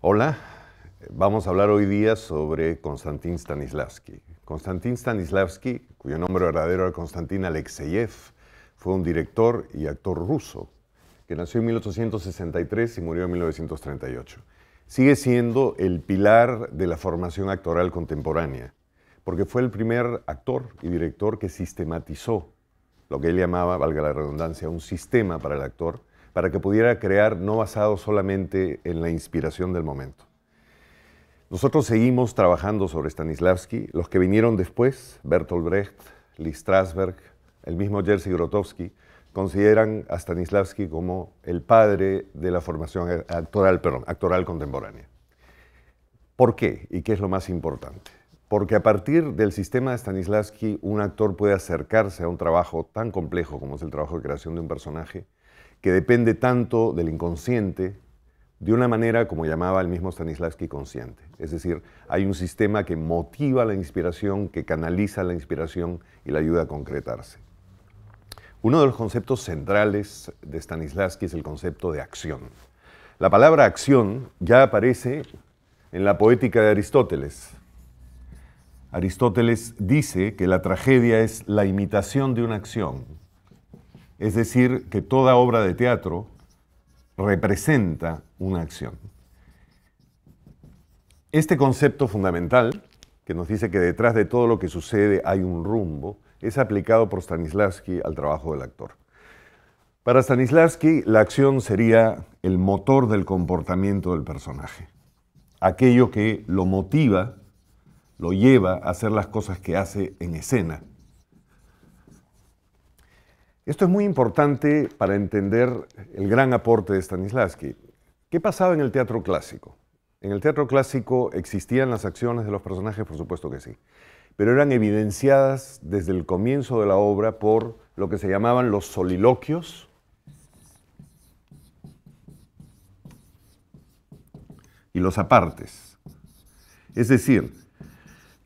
Hola, vamos a hablar hoy día sobre Konstantin Stanislavski. Konstantin Stanislavski, cuyo nombre verdadero era Konstantin Alexeyev, fue un director y actor ruso que nació en 1863 y murió en 1938. Sigue siendo el pilar de la formación actoral contemporánea, porque fue el primer actor y director que sistematizó lo que él llamaba, valga la redundancia, un sistema para el actor, para que pudiera crear no basado solamente en la inspiración del momento. Nosotros seguimos trabajando sobre Stanislavski, los que vinieron después, Bertolt Brecht, Lee Strasberg, el mismo Jerzy Grotowski, consideran a Stanislavski como el padre de la formación actoral, perdón, actoral contemporánea. ¿Por qué? ¿Y qué es lo más importante? Porque a partir del sistema de Stanislavski, un actor puede acercarse a un trabajo tan complejo como es el trabajo de creación de un personaje que depende tanto del inconsciente, de una manera como llamaba el mismo Stanislavski consciente. Es decir, hay un sistema que motiva la inspiración, que canaliza la inspiración y la ayuda a concretarse. Uno de los conceptos centrales de Stanislavski es el concepto de acción. La palabra acción ya aparece en la poética de Aristóteles. Aristóteles dice que la tragedia es la imitación de una acción, es decir, que toda obra de teatro representa una acción. Este concepto fundamental, que nos dice que detrás de todo lo que sucede hay un rumbo, es aplicado por Stanislavski al trabajo del actor. Para Stanislavski, la acción sería el motor del comportamiento del personaje, aquello que lo motiva, lo lleva a hacer las cosas que hace en escena, esto es muy importante para entender el gran aporte de Stanislavski. ¿Qué pasaba en el teatro clásico? En el teatro clásico existían las acciones de los personajes, por supuesto que sí, pero eran evidenciadas desde el comienzo de la obra por lo que se llamaban los soliloquios y los apartes. Es decir,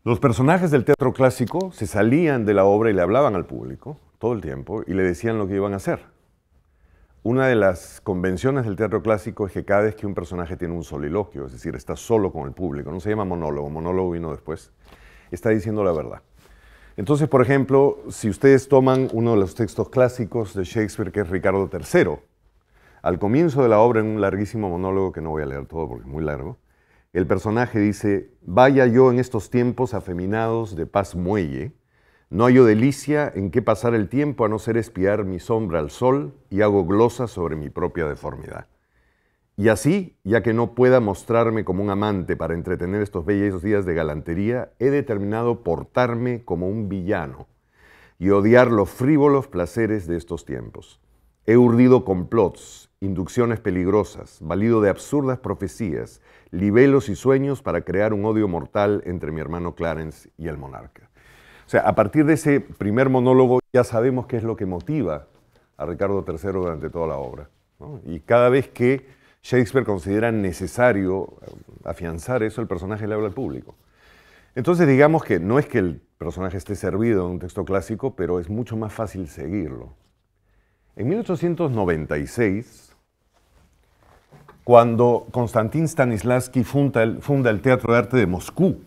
los personajes del teatro clásico se salían de la obra y le hablaban al público todo el tiempo y le decían lo que iban a hacer. Una de las convenciones del teatro clásico es que cada vez que un personaje tiene un soliloquio, es decir, está solo con el público, no se llama monólogo, monólogo vino después, está diciendo la verdad. Entonces, por ejemplo, si ustedes toman uno de los textos clásicos de Shakespeare, que es Ricardo III, al comienzo de la obra, en un larguísimo monólogo que no voy a leer todo porque es muy largo, el personaje dice, vaya yo en estos tiempos afeminados de paz muelle, no hallo delicia en qué pasar el tiempo a no ser espiar mi sombra al sol y hago glosa sobre mi propia deformidad. Y así, ya que no pueda mostrarme como un amante para entretener estos bellos días de galantería, he determinado portarme como un villano y odiar los frívolos placeres de estos tiempos. He urdido complots inducciones peligrosas, valido de absurdas profecías, libelos y sueños para crear un odio mortal entre mi hermano Clarence y el monarca. O sea, a partir de ese primer monólogo ya sabemos qué es lo que motiva a Ricardo III durante toda la obra. Y cada vez que Shakespeare considera necesario eh, afianzar eso, el personaje le habla al público. Entonces digamos que no es que el personaje esté servido en un texto clásico, pero es mucho más fácil seguirlo. En 1896, cuando Konstantin Stanislavski funda el, Teatro de Arte de Moscú,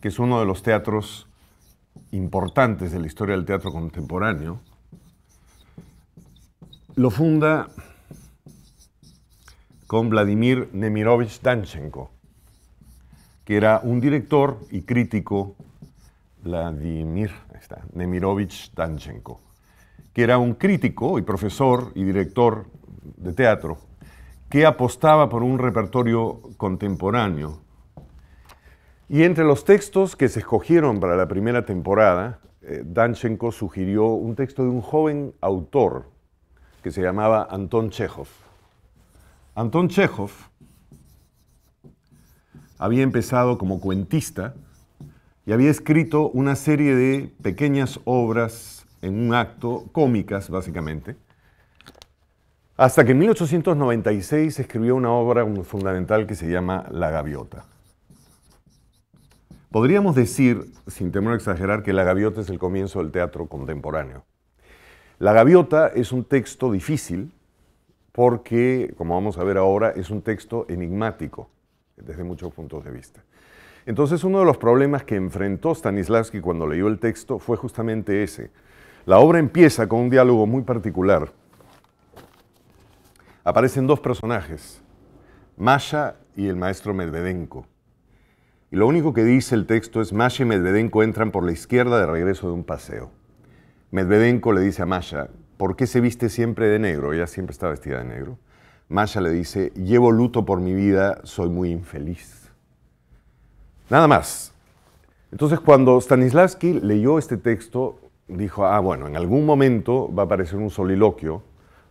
que es uno de los teatros importantes de la historia del teatro contemporáneo, lo funda con Vladimir Nemirovich Danchenko, que era un director y crítico, Vladimir está, Nemirovich Danchenko que era un crítico y profesor y director de teatro, que apostaba por un repertorio contemporáneo. Y entre los textos que se escogieron para la primera temporada, eh, Danchenko sugirió un texto de un joven autor que se llamaba Anton Chekhov. Anton Chekhov había empezado como cuentista y había escrito una serie de pequeñas obras en un acto, cómicas básicamente, hasta que en 1896 escribió una obra fundamental que se llama La Gaviota. Podríamos decir, sin temor a exagerar, que La Gaviota es el comienzo del teatro contemporáneo. La Gaviota es un texto difícil porque, como vamos a ver ahora, es un texto enigmático desde muchos puntos de vista. Entonces, uno de los problemas que enfrentó Stanislavski cuando leyó el texto fue justamente ese, la obra empieza con un diálogo muy particular. Aparecen dos personajes, Masha y el maestro Medvedenko. Y lo único que dice el texto es Masha y Medvedenko entran por la izquierda de regreso de un paseo. Medvedenko le dice a Masha, ¿por qué se viste siempre de negro? Ella siempre está vestida de negro. Masha le dice, llevo luto por mi vida, soy muy infeliz. Nada más. Entonces cuando Stanislavski leyó este texto, dijo, ah, bueno, en algún momento va a aparecer un soliloquio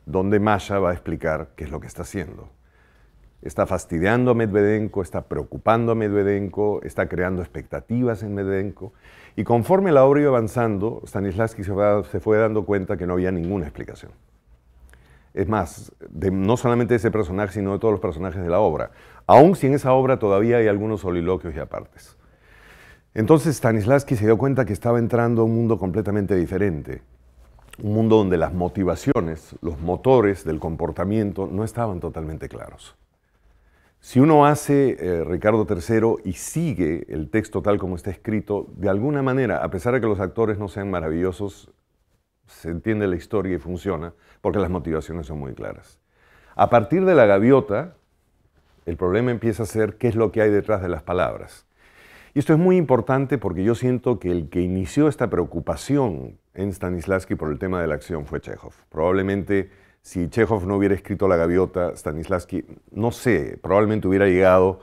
donde Masha va a explicar qué es lo que está haciendo. Está fastidiando a Medvedenko, está preocupando a Medvedenko, está creando expectativas en Medvedenko. Y conforme la obra iba avanzando, Stanislavski se fue, dando cuenta que no había ninguna explicación. Es más, no solamente de ese personaje, sino de todos los personajes de la obra. Aún si en esa obra todavía hay algunos soliloquios y apartes. Entonces Stanislavski se dio cuenta que estaba entrando a un mundo completamente diferente, un mundo donde las motivaciones, los motores del comportamiento no estaban totalmente claros. Si uno hace eh, Ricardo III y sigue el texto tal como está escrito, de alguna manera, a pesar de que los actores no sean maravillosos, se entiende la historia y funciona, porque las motivaciones son muy claras. A partir de la gaviota, el problema empieza a ser qué es lo que hay detrás de las palabras. Y esto es muy importante porque yo siento que el que inició esta preocupación en Stanislavski por el tema de la acción fue Chekhov. Probablemente si Chekhov no hubiera escrito La Gaviota, Stanislavski, no sé, probablemente hubiera llegado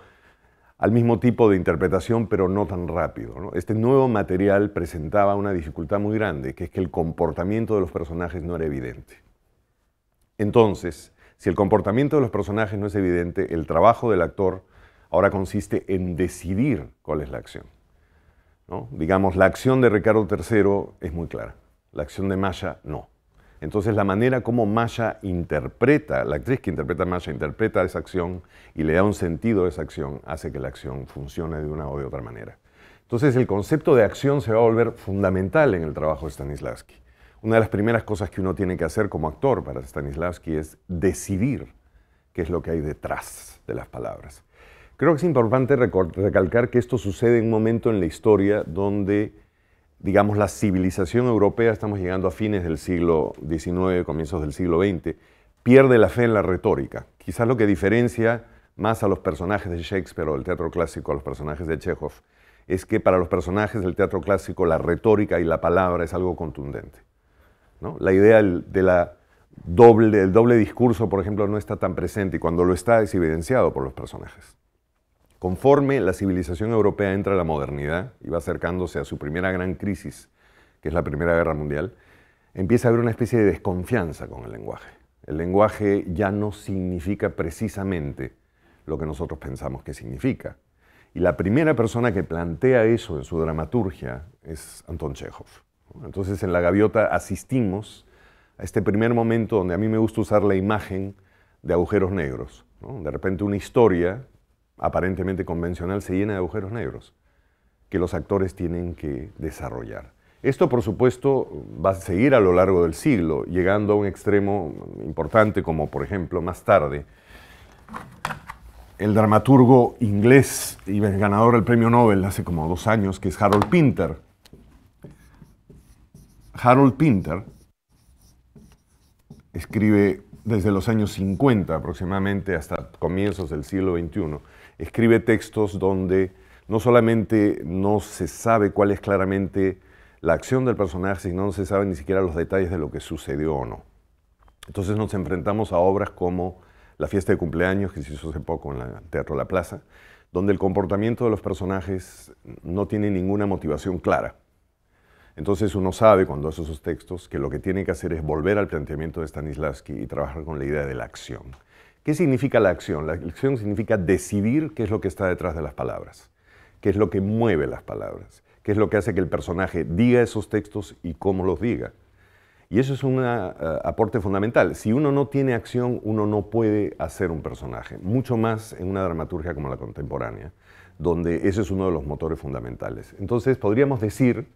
al mismo tipo de interpretación, pero no tan rápido. Este nuevo material presentaba una dificultad muy grande, que es que el comportamiento de los personajes no era evidente. Entonces, si el comportamiento de los personajes no es evidente, el trabajo del actor ahora consiste en decidir cuál es la acción. ¿no? Digamos, la acción de Ricardo III es muy clara, la acción de Maya no. Entonces la manera como Maya interpreta, la actriz que interpreta a Maya interpreta esa acción y le da un sentido a esa acción, hace que la acción funcione de una o de otra manera. Entonces el concepto de acción se va a volver fundamental en el trabajo de Stanislavski. Una de las primeras cosas que uno tiene que hacer como actor para Stanislavski es decidir qué es lo que hay detrás de las palabras. Creo que es importante recalcar que esto sucede en un momento en la historia donde, digamos, la civilización europea, estamos llegando a fines del siglo XIX, comienzos del siglo XX, pierde la fe en la retórica. Quizás lo que diferencia más a los personajes de Shakespeare o del teatro clásico a los personajes de Chekhov es que para los personajes del teatro clásico la retórica y la palabra es algo contundente. La idea de la doble, doble discurso, por ejemplo, no está tan presente y cuando lo está es evidenciado por los personajes. Conforme la civilización europea entra a la modernidad y va acercándose a su primera gran crisis, que es la Primera Guerra Mundial, empieza a haber una especie de desconfianza con el lenguaje. El lenguaje ya no significa precisamente lo que nosotros pensamos que significa. Y la primera persona que plantea eso en su dramaturgia es Anton Chekhov. Entonces en La Gaviota asistimos a este primer momento donde a mí me gusta usar la imagen de agujeros negros. De repente una historia aparentemente convencional se llena de agujeros negros que los actores tienen que desarrollar. Esto, por supuesto, va a seguir a lo largo del siglo, llegando a un extremo importante como, por ejemplo, más tarde, el dramaturgo inglés y ganador del premio Nobel hace como dos años, que es Harold Pinter. Harold Pinter escribe desde los años 50 aproximadamente hasta comienzos del siglo XXI, escribe textos donde no solamente no se sabe cuál es claramente la acción del personaje, sino no se sabe ni siquiera los detalles de lo que sucedió o no. Entonces nos enfrentamos a obras como La fiesta de cumpleaños, que se hizo hace poco en el Teatro La Plaza, donde el comportamiento de los personajes no tiene ninguna motivación clara. Entonces uno sabe cuando hace esos textos que lo que tiene que hacer es volver al planteamiento de Stanislavski y trabajar con la idea de la acción. ¿Qué significa la acción? La acción significa decidir qué es lo que está detrás de las palabras, qué es lo que mueve las palabras, qué es lo que hace que el personaje diga esos textos y cómo los diga. Y eso es un eh, aporte fundamental. Si uno no tiene acción, uno no puede hacer un personaje, mucho más en una dramaturgia como la contemporánea, donde ese es uno de los motores fundamentales. Entonces podríamos decir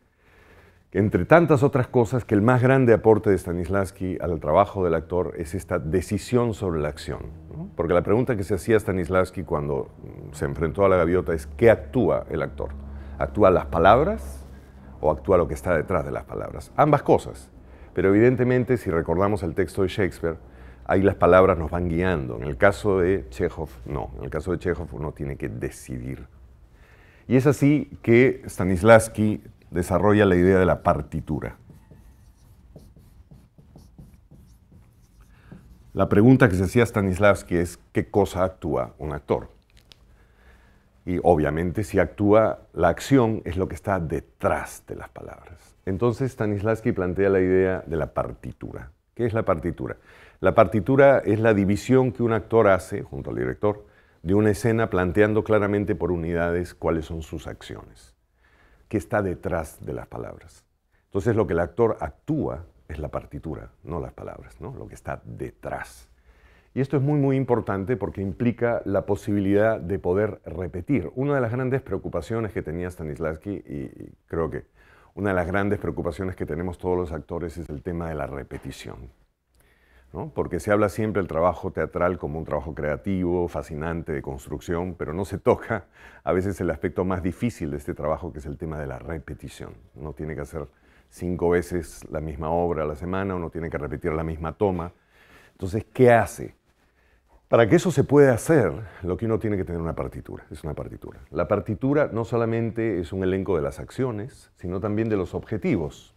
entre tantas otras cosas, que el más grande aporte de Stanislavski al trabajo del actor es esta decisión sobre la acción. Porque la pregunta que se hacía Stanislavski cuando se enfrentó a la gaviota es ¿qué actúa el actor? ¿Actúa las palabras o actúa lo que está detrás de las palabras? Ambas cosas. Pero evidentemente, si recordamos el texto de Shakespeare, ahí las palabras nos van guiando. En el caso de Chekhov, no. En el caso de Chekhov uno tiene que decidir. Y es así que Stanislavski desarrolla la idea de la partitura. La pregunta que se hacía Stanislavski es ¿qué cosa actúa un actor? Y obviamente si actúa, la acción es lo que está detrás de las palabras. Entonces Stanislavski plantea la idea de la partitura. ¿Qué es la partitura? La partitura es la división que un actor hace, junto al director, de una escena planteando claramente por unidades cuáles son sus acciones que está detrás de las palabras. Entonces lo que el actor actúa es la partitura, no las palabras, ¿no? lo que está detrás. Y esto es muy, muy importante porque implica la posibilidad de poder repetir. Una de las grandes preocupaciones que tenía Stanislavski, y creo que una de las grandes preocupaciones que tenemos todos los actores, es el tema de la repetición porque se habla siempre el trabajo teatral como un trabajo creativo, fascinante, de construcción, pero no se toca a veces el aspecto más difícil de este trabajo, que es el tema de la repetición. Uno tiene que hacer cinco veces la misma obra a la semana, uno tiene que repetir la misma toma. Entonces, ¿qué hace? Para que eso se pueda hacer, lo que uno tiene que tener una partitura, es una partitura. La partitura no solamente es un elenco de las acciones, sino también de los objetivos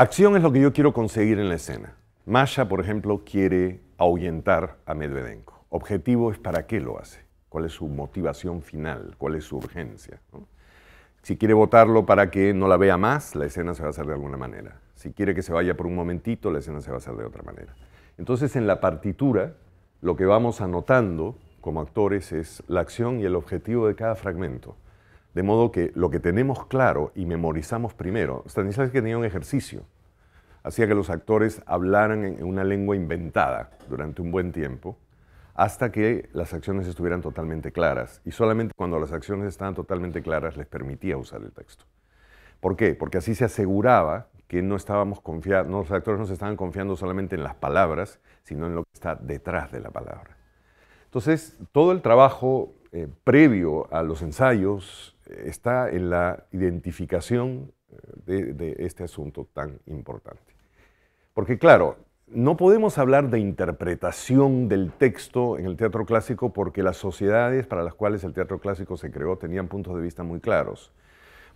Acción es lo que yo quiero conseguir en la escena. Masha, por ejemplo, quiere ahuyentar a Medvedenko. Objetivo es para qué lo hace, cuál es su motivación final, cuál es su urgencia. Si quiere votarlo para que no la vea más, la escena se va a hacer de alguna manera. Si quiere que se vaya por un momentito, la escena se va a hacer de otra manera. Entonces, en la partitura, lo que vamos anotando como actores es la acción y el objetivo de cada fragmento. De modo que lo que tenemos claro y memorizamos primero, Stanislavski tenía un ejercicio, hacía que los actores hablaran en una lengua inventada durante un buen tiempo, hasta que las acciones estuvieran totalmente claras. Y solamente cuando las acciones estaban totalmente claras les permitía usar el texto. ¿Por qué? Porque así se aseguraba que no estábamos confiando, los actores no se estaban confiando solamente en las palabras, sino en lo que está detrás de la palabra. Entonces, todo el trabajo eh, previo a los ensayos, está en la identificación eh, de, este asunto tan importante. Porque claro, no podemos hablar de interpretación del texto en el teatro clásico porque las sociedades para las cuales el teatro clásico se creó tenían puntos de vista muy claros.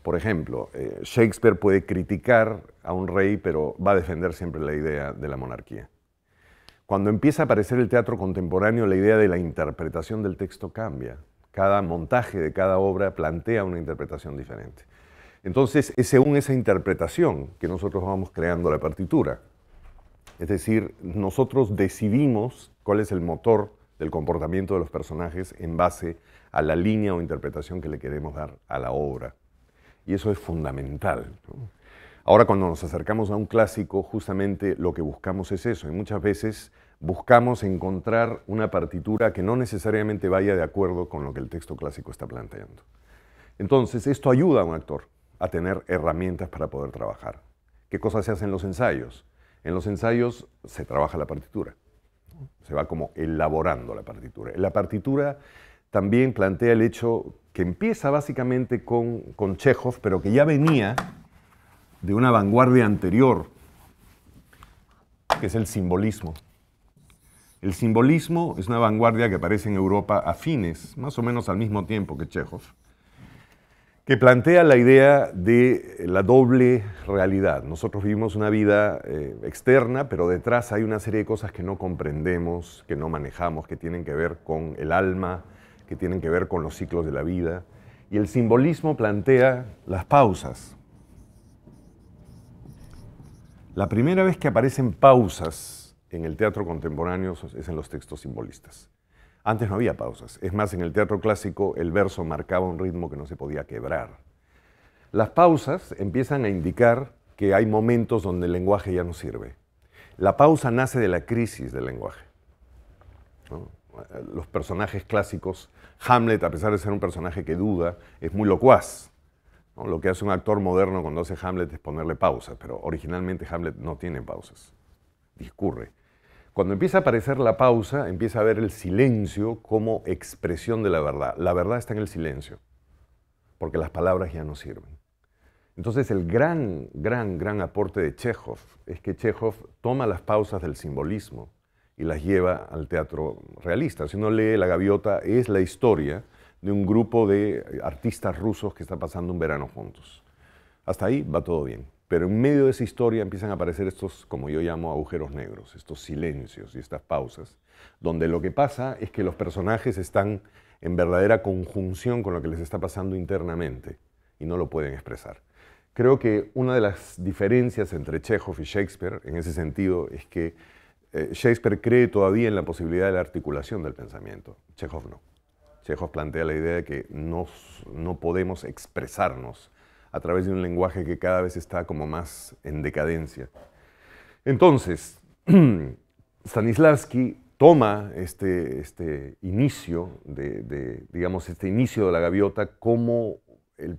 Por ejemplo, eh, Shakespeare puede criticar a un rey, pero va a defender siempre la idea de la monarquía. Cuando empieza a aparecer el teatro contemporáneo, la idea de la interpretación del texto cambia cada montaje de cada obra plantea una interpretación diferente. Entonces, es según esa interpretación que nosotros vamos creando la partitura. Es decir, nosotros decidimos cuál es el motor del comportamiento de los personajes en base a la línea o interpretación que le queremos dar a la obra. Y eso es fundamental. Ahora, cuando nos acercamos a un clásico, justamente lo que buscamos es eso. Y muchas veces buscamos encontrar una partitura que no necesariamente vaya de acuerdo con lo que el texto clásico está planteando. Entonces, esto ayuda a un actor a tener herramientas para poder trabajar. ¿Qué cosas se hacen en los ensayos? En los ensayos se trabaja la partitura, se va como elaborando la partitura. La partitura también plantea el hecho que empieza básicamente con, con pero que ya venía de una vanguardia anterior, que es el simbolismo. El simbolismo es una vanguardia que aparece en Europa a fines, más o menos al mismo tiempo que Chekhov, que plantea la idea de la doble realidad. Nosotros vivimos una vida eh, externa, pero detrás hay una serie de cosas que no comprendemos, que no manejamos, que tienen que ver con el alma, que tienen que ver con los ciclos de la vida. Y el simbolismo plantea las pausas. La primera vez que aparecen pausas en el teatro contemporáneo es en los textos simbolistas. Antes no había pausas. Es más, en el teatro clásico el verso marcaba un ritmo que no se podía quebrar. Las pausas empiezan a indicar que hay momentos donde el lenguaje ya no sirve. La pausa nace de la crisis del lenguaje. Los personajes clásicos, Hamlet, a pesar de ser un personaje que duda, es muy locuaz. Lo que hace un actor moderno cuando hace Hamlet es ponerle pausas, pero originalmente Hamlet no tiene pausas, discurre. Cuando empieza a aparecer la pausa, empieza a ver el silencio como expresión de la verdad. La verdad está en el silencio, porque las palabras ya no sirven. Entonces el gran, gran, gran aporte de Chekhov es que Chekhov toma las pausas del simbolismo y las lleva al teatro realista. Si uno lee La Gaviota, es la historia de un grupo de artistas rusos que está pasando un verano juntos. Hasta ahí va todo bien. Pero en medio de esa historia empiezan a aparecer estos, como yo llamo, agujeros negros, estos silencios y estas pausas, donde lo que pasa es que los personajes están en verdadera conjunción con lo que les está pasando internamente y no lo pueden expresar. Creo que una de las diferencias entre Chekhov y Shakespeare en ese sentido es que eh, Shakespeare cree todavía en la posibilidad de la articulación del pensamiento, Chekhov no. Chekhov plantea la idea de que no podemos expresarnos a través de un lenguaje que cada vez está como más en decadencia. Entonces, Stanislavski toma este, este inicio, de, digamos, este inicio de la gaviota como el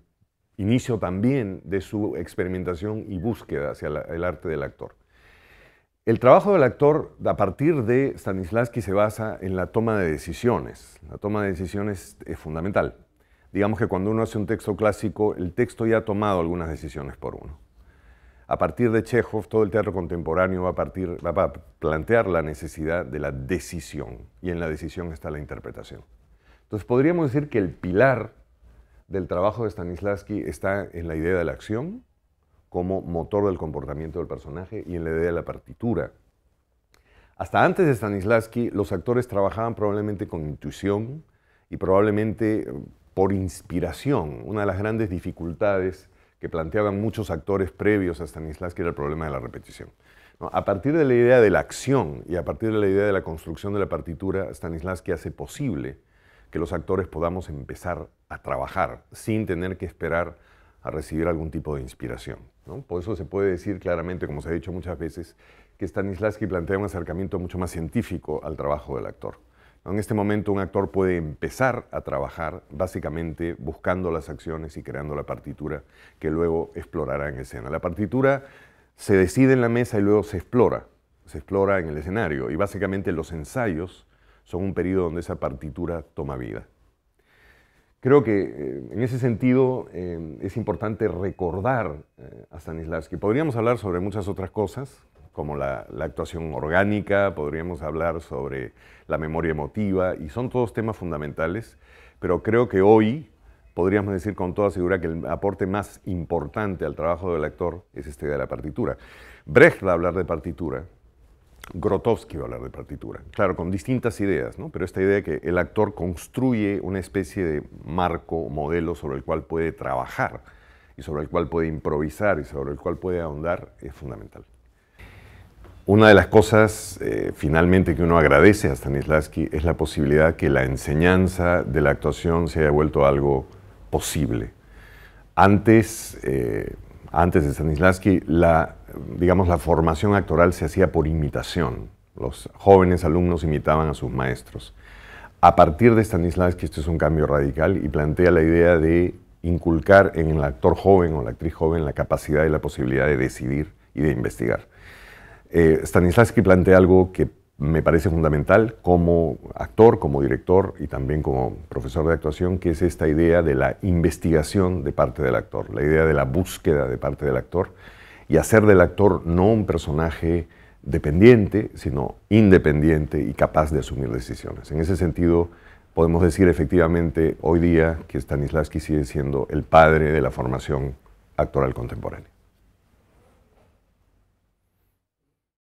inicio también de su experimentación y búsqueda hacia el arte del actor. El trabajo del actor a partir de Stanislavski se basa en la toma de decisiones. La toma de decisiones es fundamental. Digamos que cuando uno hace un texto clásico, el texto ya ha tomado algunas decisiones por uno. A partir de Chekhov, todo el teatro contemporáneo va a, partir, va a plantear la necesidad de la decisión, y en la decisión está la interpretación. Entonces podríamos decir que el pilar del trabajo de Stanislavski está en la idea de la acción como motor del comportamiento del personaje y en la idea de la partitura. Hasta antes de Stanislavski, los actores trabajaban probablemente con intuición y probablemente por inspiración. Una de las grandes dificultades que planteaban muchos actores previos a Stanislavski era el problema de la repetición. A partir de la idea de la acción y a partir de la idea de la construcción de la partitura, Stanislavski hace posible que los actores podamos empezar a trabajar sin tener que esperar a recibir algún tipo de inspiración. Por eso se puede decir claramente, como se ha dicho muchas veces, que Stanislavski plantea un acercamiento mucho más científico al trabajo del actor. En este momento un actor puede empezar a trabajar básicamente buscando las acciones y creando la partitura que luego explorará en escena. La partitura se decide en la mesa y luego se explora, se explora en el escenario y básicamente los ensayos son un periodo donde esa partitura toma vida. Creo que eh, en ese sentido eh, es importante recordar eh, a Stanislavski. Podríamos hablar sobre muchas otras cosas como la, actuación orgánica, podríamos hablar sobre la memoria emotiva, y son todos temas fundamentales, pero creo que hoy podríamos decir con toda seguridad que el aporte más importante al trabajo del actor es este de la partitura. Brecht va a hablar de partitura, Grotowski va a hablar de partitura, claro, con distintas ideas, ¿no? pero esta idea de que el actor construye una especie de marco, modelo sobre el cual puede trabajar y sobre el cual puede improvisar y sobre el cual puede ahondar es fundamental una de las cosas eh, finalmente que uno agradece a Stanislavski es la posibilidad que la enseñanza de la actuación se haya vuelto algo posible. Eh, antes, de Stanislavski, la, digamos, la formación actoral se hacía por imitación. Los jóvenes alumnos imitaban a sus maestros. A partir de Stanislavski, esto es un cambio radical y plantea la idea de inculcar en el actor joven o la actriz joven la capacidad y la posibilidad de decidir y de investigar. Eh, Stanislavski plantea algo que me parece fundamental como actor, como director y también como profesor de actuación, que es esta idea de la investigación de parte del actor, la idea de la búsqueda de parte del actor y hacer del actor no un personaje dependiente, sino independiente y capaz de asumir decisiones. En ese sentido, podemos decir efectivamente hoy día que Stanislavski sigue siendo el padre de la formación actoral contemporánea.